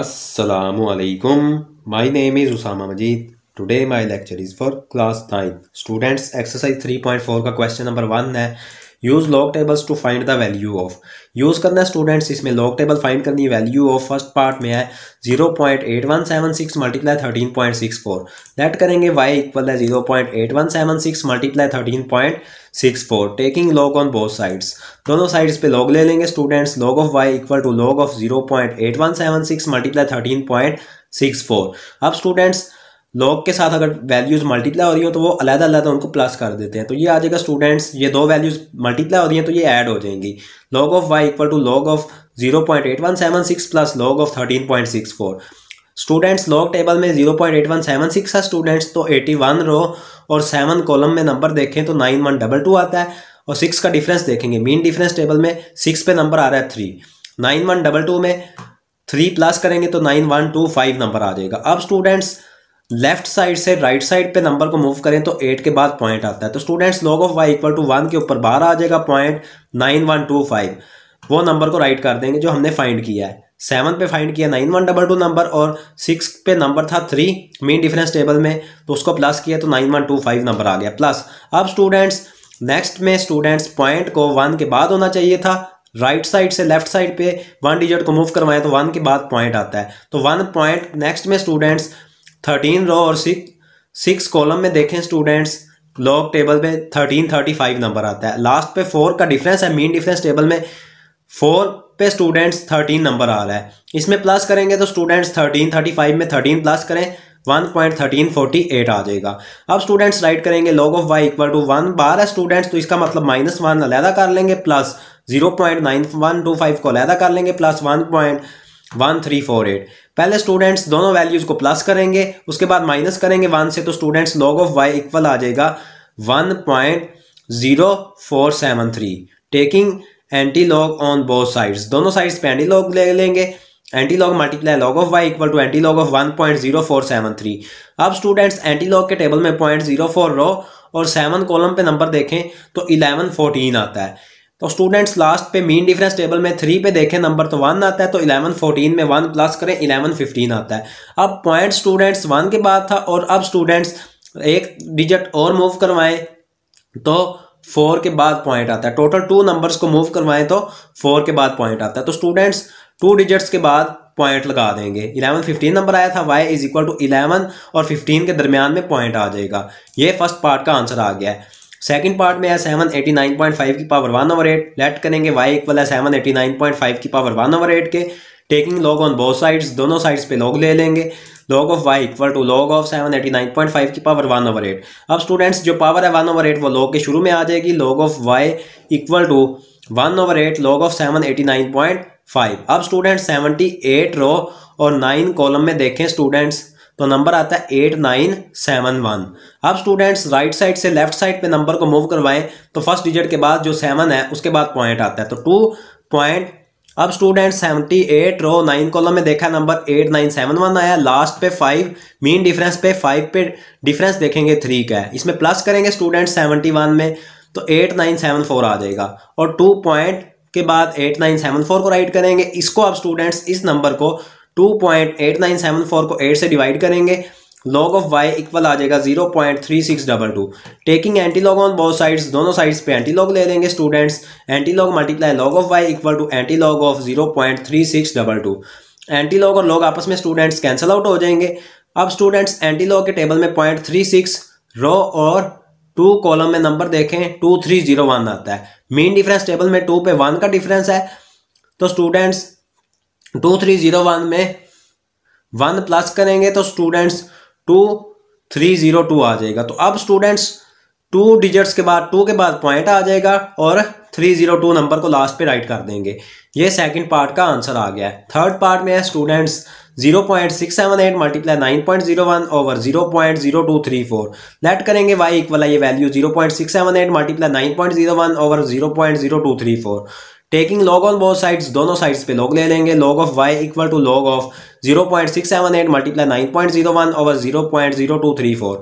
Assalamualaikum. My name is Usama Majid. Today my lecture is for class 9. Students exercise 3.4 का question number 1 है use log tables to find the value of use करना students इसमें log table find करनी है value of first part में है zero point eight one seven six multiply thirteen point six four let करेंगे Y equal है zero point eight one seven six multiply thirteen point six four taking log on both sides दोनों sides पे log ले लेंगे students log of Y equal to log of zero point eight one seven six multiply thirteen point six four अब students log के साथ अगर values multiply हो रही हो तो वो अलग अलग उनको प्लस कर देते हैं तो ये आ जाएगा स्टूडेंट्स ये दो वैल्यूज़ मल्टीप्लाई हो रही हैं तो ये ऐड हो जाएंगी log of Y equal to log of zero point eight one seven six plus log of thirteen point six four students log table में zero point eight one seven six है students तो eighty one row और seven column में number देखें तो nine one double to आता है और सिक्स का डिफरेंस देखेंगे मीन डिफरेंस टेबल में सिक्स पे नंबर आ रहा है three nine one double two में थ्री प्लस करेंगे तो nine one two five number आ जाएगा अब स्टूडेंट्स लेफ्ट साइड से राइट right साइड पे नंबर को मूव करें तो एट के बाद पॉइंट आता है तो students log of Y equal to one के ऊपर बारह आ जाएगा point nine one two five वो नंबर को राइट कर देंगे जो हमने फाइंड किया है सेवन पे फाइंड किया nine one double two number और सिक्स पे नंबर था थ्री मेन डिफरेंस टेबल में तो उसको प्लस किया तो nine one two five number आ गया प्लस अब स्टूडेंट्स नेक्स्ट में स्टूडेंट्स पॉइंट को वन के बाद होना चाहिए था राइट right साइड से लेफ्ट साइड पे वन डिजिट को मूव करवाएं तो वन के बाद पॉइंट आता है तो वन पॉइंट नेक्स्ट में स्टूडेंट्स थर्टीन रो और सिक्स सिक्स कॉलम में देखें स्टूडेंट्स लॉग टेबल पे थर्टीन थर्टी फाइव नंबर आता है लास्ट पे फोर का डिफरेंस है मीन डिफरेंस टेबल में फोर पे स्टूडेंट्स थर्टीन नंबर आ रहा है इसमें प्लस करेंगे तो स्टूडेंट्स थर्टीन थर्टी फाइव में थर्टीन प्लस करें one point thirteen forty eight आ जाएगा अब स्टूडेंट्स राइट करेंगे log of Y equal to one बारह स्टूडेंट्स तो इसका मतलब माइनस वन अलहदा कर लेंगे plus zero point nine one two five को अलहदा कर लेंगे plus one point one three four eight पहले स्टूडेंट्स दोनों वैल्यूज को प्लस करेंगे उसके बाद माइनस करेंगे वन से तो students log of Y equal आ जाएगा one point zero four seven three taking antilog on both sides दोनों साइड्स पे एंटी लॉग ले लेंगे antilog multiply log of Y equal to antilog of one point zero four seven three अब students antilog के table में point zero four row और seven column पे number देखें तो इलेवन फोर्टीन आता है तो स्टूडेंट्स लास्ट पे मीन डिफरेंस टेबल में थ्री पे देखें नंबर तो वन आता है तो इलेवन फोर्टीन में वन प्लस करें इलेवन फिफ्टीन आता है अब पॉइंट स्टूडेंट्स वन के बाद था और अब स्टूडेंट्स एक डिजिट और मूव करवाएं तो फोर के बाद पॉइंट आता है टोटल टू नंबर्स को मूव करवाएं तो फोर के बाद पॉइंट आता है तो स्टूडेंट्स टू डिजिट्स के बाद पॉइंट लगा देंगे इलेवन फिफ्टीन नंबर आया था Y is equal to eleven और फिफ्टीन के दरमियान में पॉइंट आ जाएगा ये फर्स्ट पार्ट का आंसर आ गया है सेकंड पार्ट में है seven eighty nine point five की power one over eight let करेंगे वाई इक्वल है seven eighty nine point five की पावर वन ओवर एट के taking log on both sides दोनों साइड्स पे लॉग ले लेंगे log of Y equal to log of seven eighty nine point five की power one over eight अब students जो power है वन ओवर एट वो लॉग के शुरू में आ जाएगी log of Y equal to one over eight log of seven eighty nine point five अब स्टूडेंट्स सेवेंटी एट रो और नाइन कॉलम में देखें स्टूडेंट्स तो नंबर आता है एट नाइन सेवन वन अब स्टूडेंट्स राइट साइड से लेफ्ट साइड पे नंबर को मूव करवाएं तो फर्स्ट डिजिट के बाद जो सेवन है उसके बाद पॉइंट आता है तो टू पॉइंट अब student seventy eight row nine column में देखा number eight nine seven one आया लास्ट पे फाइव मीन डिफरेंस पे फाइव पे डिफरेंस देखेंगे थ्री का है इसमें प्लस करेंगे स्टूडेंट सेवेंटी वन में तो एट नाइन सेवन फोर आ जाएगा और टू पॉइंट के बाद एट नाइन सेवन फोर को राइट करेंगे इसको अब स्टूडेंट्स इस नंबर को two point eight nine seven four को एट से डिवाइड करेंगे लॉग ऑफ वाई इक्वल आ जाएगा zero point three six double two taking antilog on both sides दोनों साइड्स पे एंटी लॉग ले लेंगे students antilog multiply log of Y equal to antilog of zero point three six double two antilog और log आपस में students cancel out हो जाएंगे अब स्टूडेंट्स एंटी लॉग के टेबल में पॉइंट थ्री सिक्स रो और two column में नंबर देखें टू थ्री जीरो वन आता है मेन डिफरेंस टेबल में टू पे वन का डिफरेंस है तो students two three zero one में वन प्लस करेंगे तो students two three zero two आ जाएगा तो अब स्टूडेंट्स टू डिजिट्स के बाद टू के बाद पॉइंट आ जाएगा और थ्री जीरो टू नंबर को लास्ट पे राइट कर देंगे ये सेकंड पार्ट का आंसर आ गया है थर्ड पार्ट में है students zero point six seven eight multiply nine point zero one over zero point zero two three four let करेंगे वाई इक्वल है ये value zero point six seven eight multiply nine point zero one over zero point zero two three four taking log on both sides दोनों sides पे log ले लेंगे log of Y equal to log of zero point six seven eight multiply nine point zero one over zero point zero two three four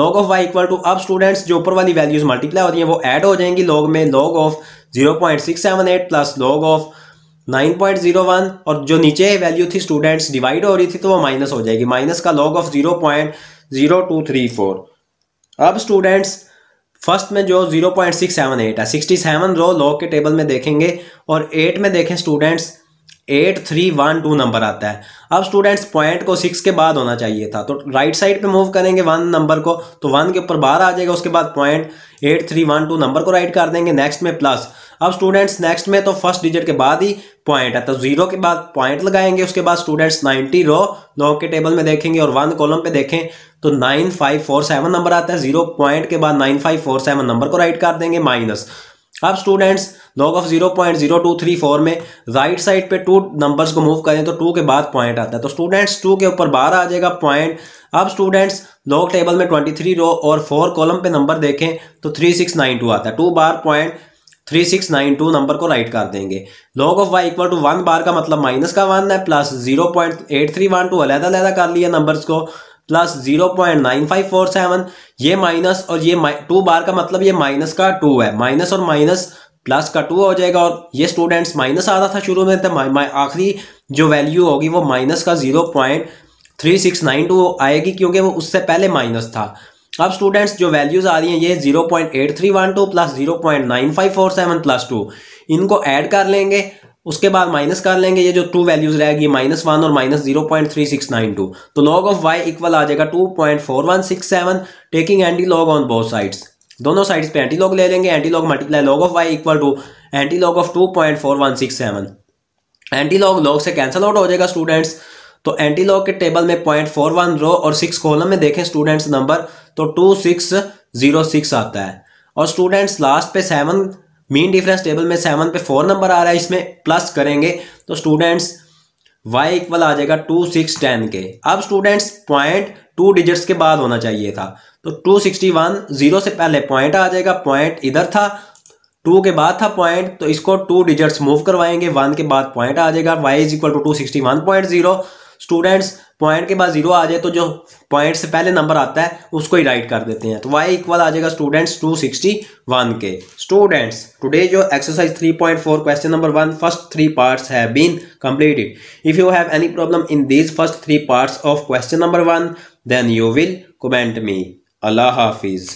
log of Y equal to अब students जो ऊपर वाली values multiply होती हैं वो add हो जाएंगी log में log of zero point six seven eight plus log of nine point zero one और जो नीचे वैल्यू थी स्टूडेंट्स डिवाइड हो रही थी तो वो माइनस हो जाएगी माइनस का log of zero point zero two three four अब स्टूडेंट्स फर्स्ट में जो 0.678 है 67 रो लॉ के टेबल में देखेंगे और 8 में देखें students eight three one two number आता है अब स्टूडेंट्स पॉइंट को सिक्स के बाद होना चाहिए था तो राइट साइड पे मूव करेंगे वन नंबर को तो वन के ऊपर बाहर आ जाएगा उसके बाद point eight three one two number को राइट कर देंगे नेक्स्ट में प्लस अब स्टूडेंट्स नेक्स्ट में तो फर्स्ट डिजिट के बाद ही पॉइंट है तो जीरो के बाद पॉइंट लगाएंगे उसके बाद स्टूडेंट्स 90 रो नौ के टेबल में देखेंगे और वन कॉलम पे देखें तो 9547 नंबर आता है जीरो पॉइंट के बाद 9547 नंबर को राइट कर देंगे माइनस अब students log of zero point zero two three four में राइट साइड पे टू नंबर्स को मूव करें तो टू के बाद पॉइंट आता है तो स्टूडेंट्स टू के ऊपर बारह आ जाएगा पॉइंट अब स्टूडेंट्स लॉग टेबल में ट्वेंटी थ्री रो और फोर कॉलम पे नंबर देखें तो थ्री सिक्स नाइन टू आता है two bar point three six nine two number को राइट कर देंगे log of Y equal to one bar का मतलब माइनस का वन है plus zero point eight three one two अलहदा अलहदा कर लिया नंबर्स को plus zero point nine five four seven ये माइनस और ये टू बार का मतलब ये माइनस का टू है माइनस और माइनस प्लस का टू हो जाएगा और ये स्टूडेंट्स माइनस आ रहा था शुरू में तो आखिरी जो वैल्यू होगी वो माइनस का zero point three six nine two आएगी क्योंकि वो उससे पहले माइनस था अब स्टूडेंट्स जो वैल्यूज आ रही हैं ये 0.8312 पॉइंट प्लस 0.9547 प्लस टू इनको ऐड कर लेंगे उसके बाद माइनस कर लेंगे ये जो टू वैल्यूज रहेगी माइनस वन और minus zero point three six nine two तो लॉग ऑफ वाई इक्वल आ जाएगा two point four one six seven taking antilog on both sides दोनों साइड्स पे एंटी लॉग ले लेंगे antilog multiply log of Y equal to antilog of to point four one six seven antilog log से cancel out हो जाएगा students तो antilog के table में पॉइंट फोर वन रो और six column में देखें students number तो टू सिक्स जीरो सिक्स आता है और स्टूडेंट्स लास्ट पे सेवन मीन डिफरेंस टेबल में सेवन पे फोर नंबर आ रहा है इसमें प्लस करेंगे तो स्टूडेंट्स y इक्वल आ जाएगा टू सिक्स टेन के अब स्टूडेंट्स पॉइंट टू डिजिट्स के बाद होना चाहिए था तो टू सिक्सटी वन जीरो से पहले पॉइंट आ जाएगा पॉइंट इधर था टू के बाद था पॉइंट तो इसको टू डिजिट्स मूव करवाएंगे वन के बाद पॉइंट आ जाएगा y is equal to two sixty one point zero students point के बाद जीरो आ जाए तो जो पॉइंट से पहले नंबर आता है उसको ही राइट कर देते हैं तो वाई इक्वल आ जाएगा स्टूडेंट्स टू सिक्सटी वन के स्टूडेंट्स टुडे जो exercise three point four question number one first three parts have been completed if you have any problem in these first three parts of question number one then you will comment me अल्लाह हाफिज़